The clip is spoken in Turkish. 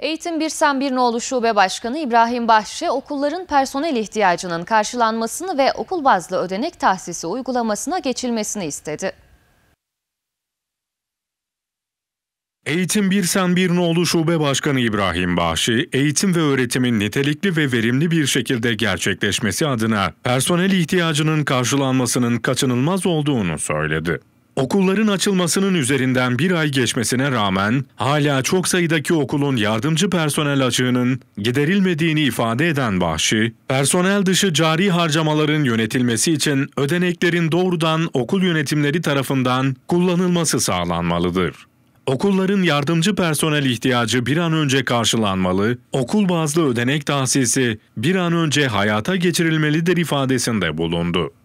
Eğitim Bir Birnoğlu Şube Başkanı İbrahim Bahçe, okulların personel ihtiyacının karşılanmasını ve okul bazlı ödenek tahsisi uygulamasına geçilmesini istedi. Eğitim Bir Birnoğlu Şube Başkanı İbrahim Bahşi, eğitim ve öğretimin nitelikli ve verimli bir şekilde gerçekleşmesi adına personel ihtiyacının karşılanmasının kaçınılmaz olduğunu söyledi. Okulların açılmasının üzerinden bir ay geçmesine rağmen hala çok sayıdaki okulun yardımcı personel açığının giderilmediğini ifade eden Bahşi, personel dışı cari harcamaların yönetilmesi için ödeneklerin doğrudan okul yönetimleri tarafından kullanılması sağlanmalıdır. Okulların yardımcı personel ihtiyacı bir an önce karşılanmalı, okul bazlı ödenek tahsisi bir an önce hayata geçirilmelidir ifadesinde bulundu.